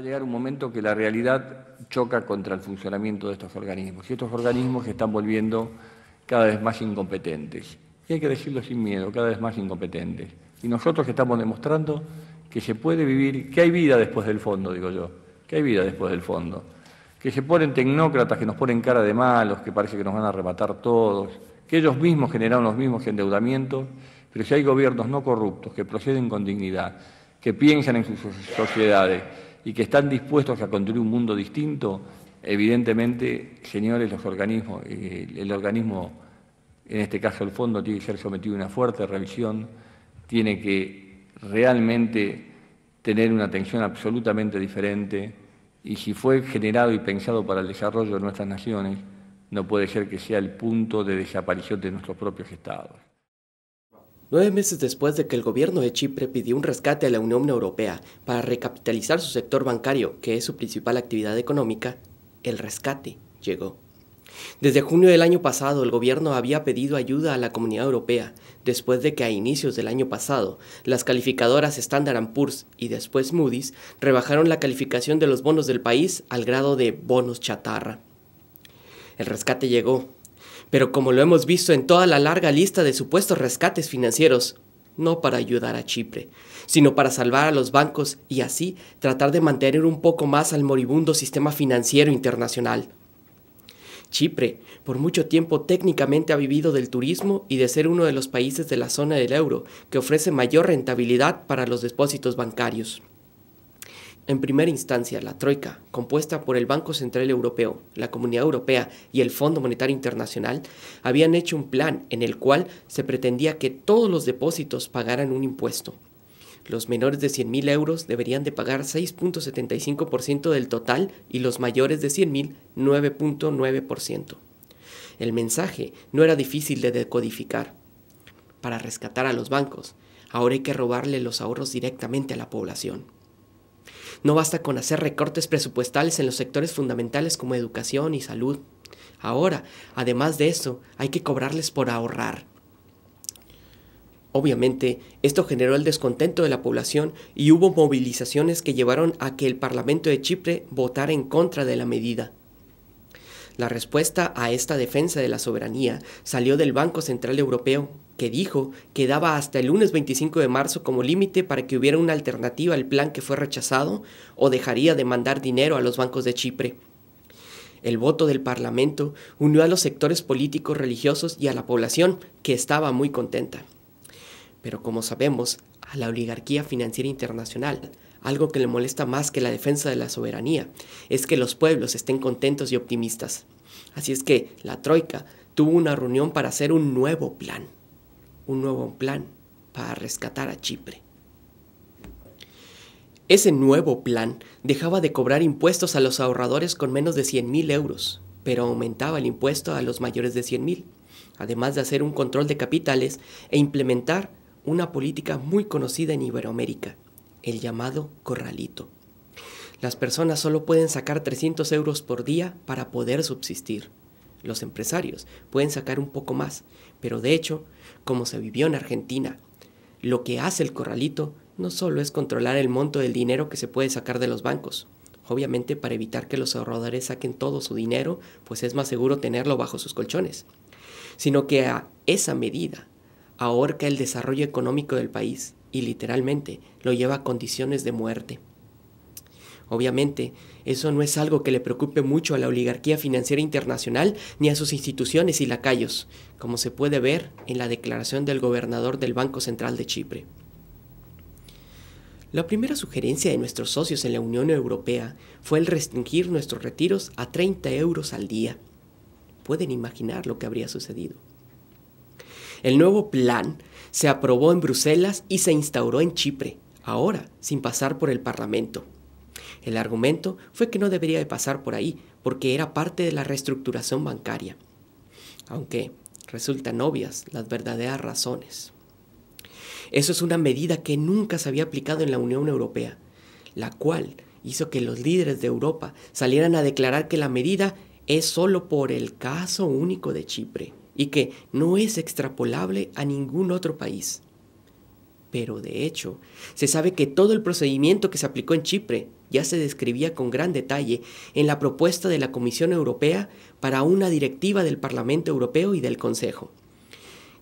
a llegar un momento que la realidad choca contra el funcionamiento de estos organismos. Y estos organismos que están volviendo cada vez más incompetentes. Y hay que decirlo sin miedo, cada vez más incompetentes. Y nosotros estamos demostrando que se puede vivir, que hay vida después del fondo, digo yo, que hay vida después del fondo. Que se ponen tecnócratas que nos ponen cara de malos, que parece que nos van a arrebatar todos, que ellos mismos generan los mismos endeudamientos, pero si hay gobiernos no corruptos que proceden con dignidad, que piensan en sus sociedades, y que están dispuestos a construir un mundo distinto, evidentemente, señores, los organismos, eh, el organismo, en este caso el fondo, tiene que ser sometido a una fuerte revisión, tiene que realmente tener una atención absolutamente diferente y si fue generado y pensado para el desarrollo de nuestras naciones, no puede ser que sea el punto de desaparición de nuestros propios estados. Nueve meses después de que el gobierno de Chipre pidió un rescate a la Unión Europea para recapitalizar su sector bancario, que es su principal actividad económica, el rescate llegó. Desde junio del año pasado, el gobierno había pedido ayuda a la Comunidad Europea, después de que a inicios del año pasado, las calificadoras Standard Poor's y después Moody's rebajaron la calificación de los bonos del país al grado de bonos chatarra. El rescate llegó, pero como lo hemos visto en toda la larga lista de supuestos rescates financieros, no para ayudar a Chipre, sino para salvar a los bancos y así tratar de mantener un poco más al moribundo sistema financiero internacional. Chipre, por mucho tiempo técnicamente ha vivido del turismo y de ser uno de los países de la zona del euro que ofrece mayor rentabilidad para los depósitos bancarios. En primera instancia, la Troika, compuesta por el Banco Central Europeo, la Comunidad Europea y el Fondo Monetario Internacional, habían hecho un plan en el cual se pretendía que todos los depósitos pagaran un impuesto. Los menores de 100.000 euros deberían de pagar 6.75% del total y los mayores de 100.000 9.9%. El mensaje no era difícil de decodificar. Para rescatar a los bancos, ahora hay que robarle los ahorros directamente a la población. No basta con hacer recortes presupuestales en los sectores fundamentales como educación y salud. Ahora, además de eso, hay que cobrarles por ahorrar. Obviamente, esto generó el descontento de la población y hubo movilizaciones que llevaron a que el Parlamento de Chipre votara en contra de la medida. La respuesta a esta defensa de la soberanía salió del Banco Central Europeo, que dijo que daba hasta el lunes 25 de marzo como límite para que hubiera una alternativa al plan que fue rechazado o dejaría de mandar dinero a los bancos de Chipre. El voto del Parlamento unió a los sectores políticos, religiosos y a la población, que estaba muy contenta. Pero como sabemos, a la oligarquía financiera internacional algo que le molesta más que la defensa de la soberanía es que los pueblos estén contentos y optimistas. Así es que la Troika tuvo una reunión para hacer un nuevo plan, un nuevo plan para rescatar a Chipre. Ese nuevo plan dejaba de cobrar impuestos a los ahorradores con menos de 100.000 euros, pero aumentaba el impuesto a los mayores de 100.000, además de hacer un control de capitales e implementar una política muy conocida en Iberoamérica, el llamado corralito. Las personas solo pueden sacar 300 euros por día para poder subsistir. Los empresarios pueden sacar un poco más, pero de hecho, como se vivió en Argentina, lo que hace el corralito no solo es controlar el monto del dinero que se puede sacar de los bancos, obviamente para evitar que los ahorradores saquen todo su dinero, pues es más seguro tenerlo bajo sus colchones, sino que a esa medida ahorca el desarrollo económico del país y literalmente lo lleva a condiciones de muerte. Obviamente, eso no es algo que le preocupe mucho a la oligarquía financiera internacional ni a sus instituciones y lacayos, como se puede ver en la declaración del gobernador del Banco Central de Chipre. La primera sugerencia de nuestros socios en la Unión Europea fue el restringir nuestros retiros a 30 euros al día. Pueden imaginar lo que habría sucedido. El nuevo plan se aprobó en Bruselas y se instauró en Chipre, ahora sin pasar por el Parlamento. El argumento fue que no debería de pasar por ahí, porque era parte de la reestructuración bancaria. Aunque resultan obvias las verdaderas razones. Eso es una medida que nunca se había aplicado en la Unión Europea, la cual hizo que los líderes de Europa salieran a declarar que la medida es solo por el caso único de Chipre y que no es extrapolable a ningún otro país. Pero de hecho, se sabe que todo el procedimiento que se aplicó en Chipre ya se describía con gran detalle en la propuesta de la Comisión Europea para una directiva del Parlamento Europeo y del Consejo.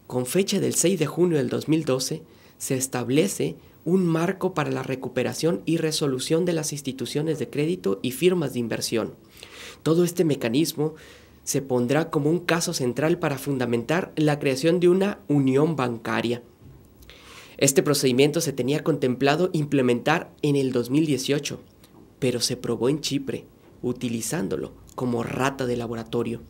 Con fecha del 6 de junio del 2012, se establece un marco para la recuperación y resolución de las instituciones de crédito y firmas de inversión. Todo este mecanismo se pondrá como un caso central para fundamentar la creación de una unión bancaria. Este procedimiento se tenía contemplado implementar en el 2018, pero se probó en Chipre, utilizándolo como rata de laboratorio.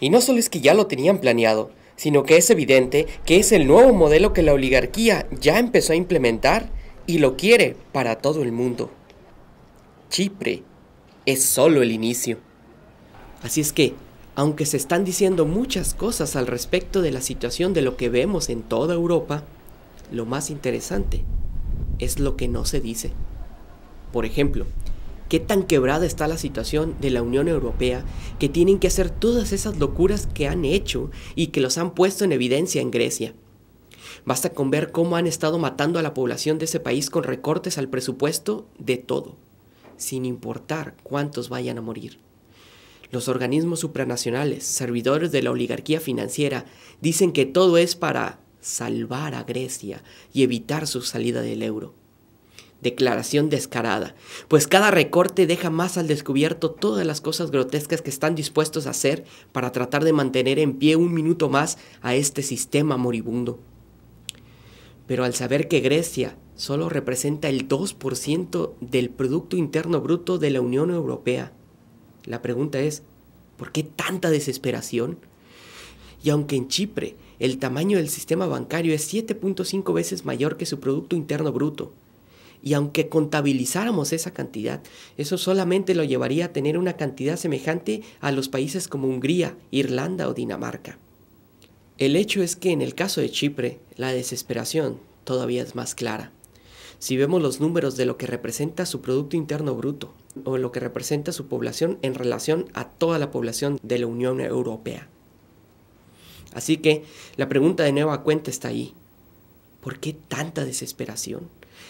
Y no solo es que ya lo tenían planeado, sino que es evidente que es el nuevo modelo que la oligarquía ya empezó a implementar y lo quiere para todo el mundo. Chipre es solo el inicio. Así es que, aunque se están diciendo muchas cosas al respecto de la situación de lo que vemos en toda Europa, lo más interesante es lo que no se dice. Por ejemplo, qué tan quebrada está la situación de la Unión Europea que tienen que hacer todas esas locuras que han hecho y que los han puesto en evidencia en Grecia. Basta con ver cómo han estado matando a la población de ese país con recortes al presupuesto de todo, sin importar cuántos vayan a morir los organismos supranacionales, servidores de la oligarquía financiera, dicen que todo es para salvar a Grecia y evitar su salida del euro. Declaración descarada, pues cada recorte deja más al descubierto todas las cosas grotescas que están dispuestos a hacer para tratar de mantener en pie un minuto más a este sistema moribundo. Pero al saber que Grecia solo representa el 2% del Producto Interno Bruto de la Unión Europea, la pregunta es, ¿por qué tanta desesperación? Y aunque en Chipre el tamaño del sistema bancario es 7.5 veces mayor que su Producto Interno Bruto, y aunque contabilizáramos esa cantidad, eso solamente lo llevaría a tener una cantidad semejante a los países como Hungría, Irlanda o Dinamarca. El hecho es que en el caso de Chipre, la desesperación todavía es más clara. Si vemos los números de lo que representa su Producto Interno Bruto, o lo que representa su población en relación a toda la población de la Unión Europea. Así que la pregunta de nueva cuenta está ahí. ¿Por qué tanta desesperación?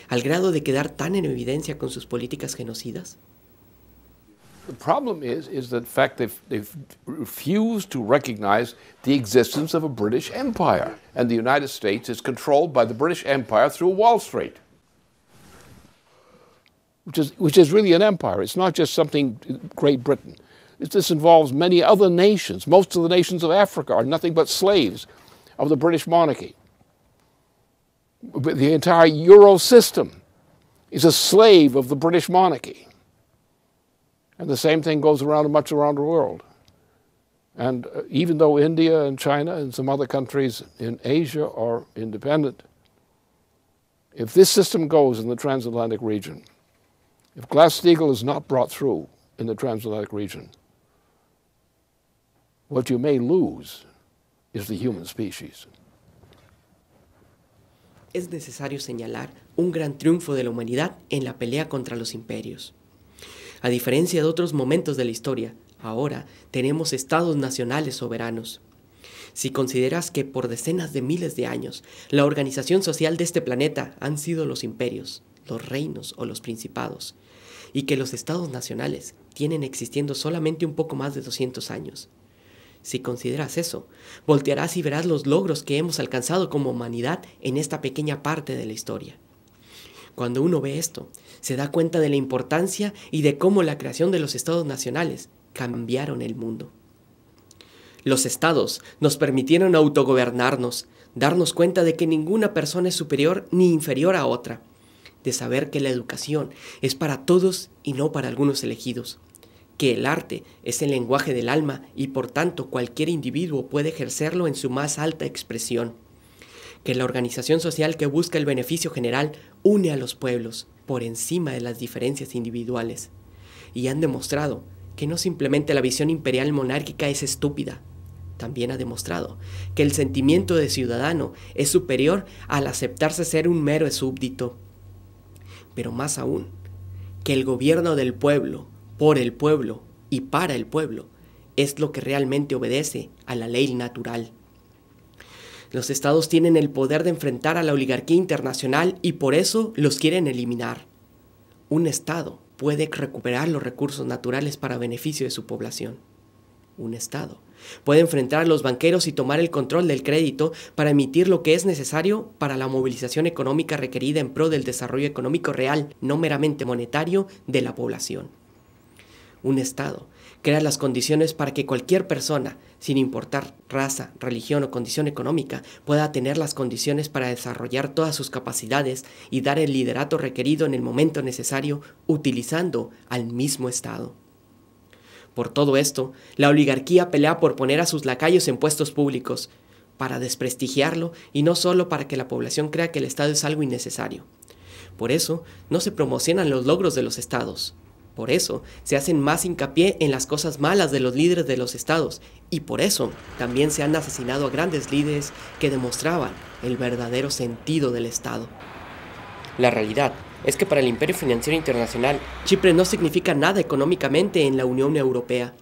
¿Al grado de quedar tan en evidencia con sus políticas genocidas? The problem is, is that in fact they've, they've refused to recognize the existence of a British Empire. And the United States is controlled by the British Empire through Wall Street. which is, which is really an empire. It's not just something Great Britain. this involves many other nations. Most of the nations of Africa are nothing but slaves of the British monarchy. But the entire Euro system is a slave of the British monarchy. And the same thing goes around much around the world. And uh, even though India and China and some other countries in Asia are independent, if this system goes in the transatlantic region, If Glass-Steagall is not brought through in the transatlantic region, what you may lose is the human Es necesario señalar un gran triunfo de la humanidad en la pelea contra los imperios. A diferencia de otros momentos de la historia, ahora tenemos estados nacionales soberanos. Si consideras que por decenas de miles de años la organización social de este planeta han sido los imperios, los reinos o los principados, y que los estados nacionales tienen existiendo solamente un poco más de 200 años. Si consideras eso, voltearás y verás los logros que hemos alcanzado como humanidad en esta pequeña parte de la historia. Cuando uno ve esto, se da cuenta de la importancia y de cómo la creación de los estados nacionales cambiaron el mundo. Los estados nos permitieron autogobernarnos, darnos cuenta de que ninguna persona es superior ni inferior a otra, de saber que la educación es para todos y no para algunos elegidos, que el arte es el lenguaje del alma y por tanto cualquier individuo puede ejercerlo en su más alta expresión, que la organización social que busca el beneficio general une a los pueblos por encima de las diferencias individuales, y han demostrado que no simplemente la visión imperial monárquica es estúpida, también ha demostrado que el sentimiento de ciudadano es superior al aceptarse ser un mero súbdito pero más aún, que el gobierno del pueblo, por el pueblo y para el pueblo, es lo que realmente obedece a la ley natural. Los estados tienen el poder de enfrentar a la oligarquía internacional y por eso los quieren eliminar. Un estado puede recuperar los recursos naturales para beneficio de su población un Estado. Puede enfrentar a los banqueros y tomar el control del crédito para emitir lo que es necesario para la movilización económica requerida en pro del desarrollo económico real, no meramente monetario, de la población. Un Estado crea las condiciones para que cualquier persona, sin importar raza, religión o condición económica, pueda tener las condiciones para desarrollar todas sus capacidades y dar el liderato requerido en el momento necesario, utilizando al mismo Estado. Por todo esto, la oligarquía pelea por poner a sus lacayos en puestos públicos, para desprestigiarlo y no solo para que la población crea que el Estado es algo innecesario. Por eso, no se promocionan los logros de los Estados. Por eso, se hacen más hincapié en las cosas malas de los líderes de los Estados. Y por eso, también se han asesinado a grandes líderes que demostraban el verdadero sentido del Estado. La realidad es que para el Imperio Financiero Internacional, Chipre no significa nada económicamente en la Unión Europea.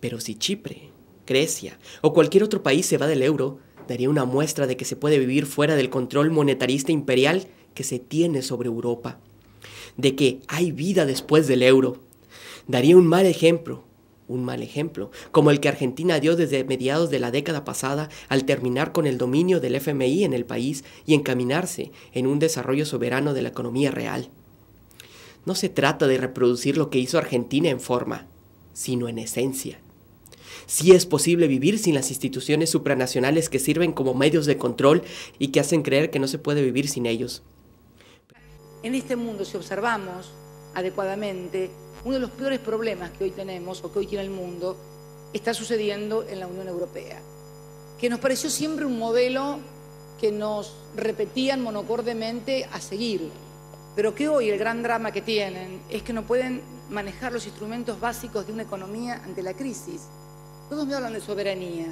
Pero si Chipre, Grecia o cualquier otro país se va del euro, daría una muestra de que se puede vivir fuera del control monetarista imperial que se tiene sobre Europa. De que hay vida después del euro. Daría un mal ejemplo un mal ejemplo, como el que Argentina dio desde mediados de la década pasada al terminar con el dominio del FMI en el país y encaminarse en un desarrollo soberano de la economía real. No se trata de reproducir lo que hizo Argentina en forma, sino en esencia. Sí es posible vivir sin las instituciones supranacionales que sirven como medios de control y que hacen creer que no se puede vivir sin ellos. En este mundo, si observamos adecuadamente, uno de los peores problemas que hoy tenemos o que hoy tiene el mundo está sucediendo en la Unión Europea, que nos pareció siempre un modelo que nos repetían monocordemente a seguir, pero que hoy el gran drama que tienen es que no pueden manejar los instrumentos básicos de una economía ante la crisis. Todos me hablan de soberanía.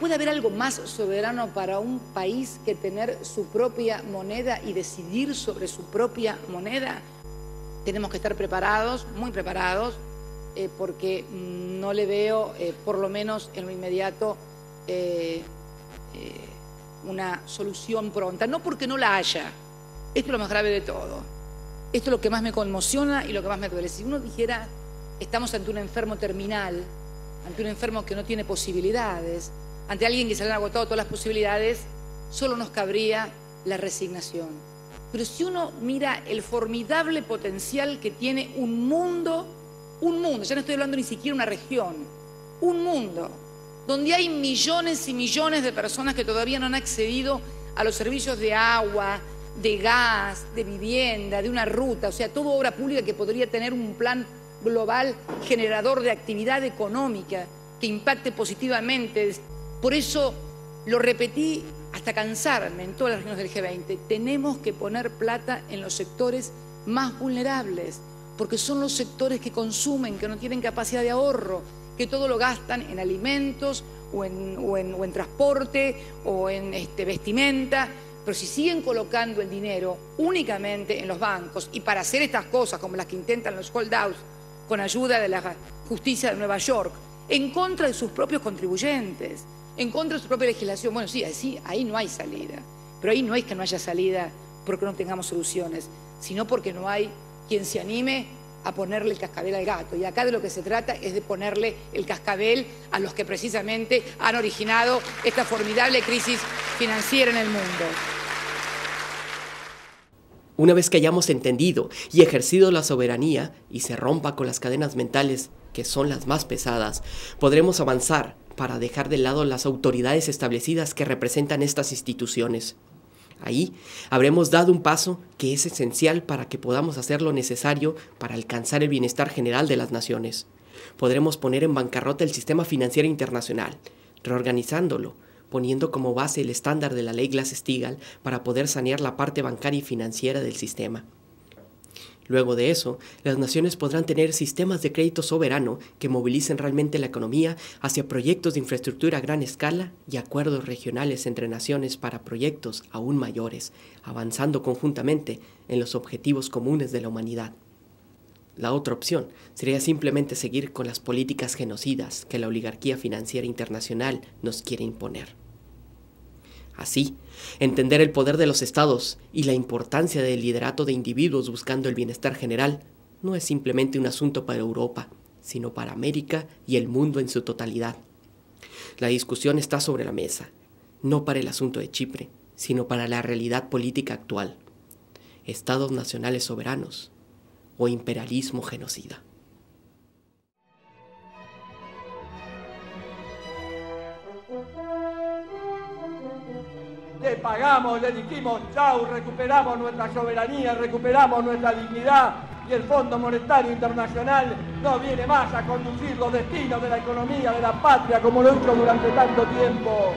¿Puede haber algo más soberano para un país que tener su propia moneda y decidir sobre su propia moneda? tenemos que estar preparados, muy preparados, eh, porque no le veo, eh, por lo menos en lo inmediato, eh, una solución pronta. No porque no la haya, esto es lo más grave de todo. Esto es lo que más me conmociona y lo que más me duele. Si uno dijera, estamos ante un enfermo terminal, ante un enfermo que no tiene posibilidades, ante alguien que se le han agotado todas las posibilidades, solo nos cabría la resignación. Pero si uno mira el formidable potencial que tiene un mundo, un mundo, ya no estoy hablando ni siquiera una región, un mundo, donde hay millones y millones de personas que todavía no han accedido a los servicios de agua, de gas, de vivienda, de una ruta, o sea, toda obra pública que podría tener un plan global generador de actividad económica que impacte positivamente. Por eso lo repetí hasta cansarme en todas las reuniones del G20, tenemos que poner plata en los sectores más vulnerables, porque son los sectores que consumen, que no tienen capacidad de ahorro, que todo lo gastan en alimentos o en, transporte o en este, vestimenta. Pero si siguen colocando el dinero únicamente en los bancos y para hacer estas cosas como las que intentan los holdouts con ayuda de la justicia de Nueva York, en contra de sus propios contribuyentes, en contra de su propia legislación. Bueno, sí, sí, ahí no hay salida. Pero ahí no es que no haya salida porque no tengamos soluciones, sino porque no hay quien se anime a ponerle el cascabel al gato. Y acá de lo que se trata es de ponerle el cascabel a los que precisamente han originado esta formidable crisis financiera en el mundo. Una vez que hayamos entendido y ejercido la soberanía y se rompa con las cadenas mentales, que son las más pesadas, podremos avanzar para dejar de lado las autoridades establecidas que representan estas instituciones. Ahí habremos dado un paso que es esencial para que podamos hacer lo necesario para alcanzar el bienestar general de las naciones. Podremos poner en bancarrota el sistema financiero internacional, reorganizándolo, poniendo como base el estándar de la ley Glass-Steagall para poder sanear la parte bancaria y financiera del sistema. Luego de eso, las naciones podrán tener sistemas de crédito soberano que movilicen realmente la economía hacia proyectos de infraestructura a gran escala y acuerdos regionales entre naciones para proyectos aún mayores, avanzando conjuntamente en los objetivos comunes de la humanidad. La otra opción sería simplemente seguir con las políticas genocidas que la oligarquía financiera internacional nos quiere imponer. Así, entender el poder de los estados y la importancia del liderato de individuos buscando el bienestar general no es simplemente un asunto para Europa, sino para América y el mundo en su totalidad. La discusión está sobre la mesa, no para el asunto de Chipre, sino para la realidad política actual. Estados nacionales soberanos o imperialismo genocida. le pagamos, le dijimos, chau, recuperamos nuestra soberanía, recuperamos nuestra dignidad y el Fondo Monetario Internacional no viene más a conducir los destinos de la economía de la patria como lo hizo durante tanto tiempo.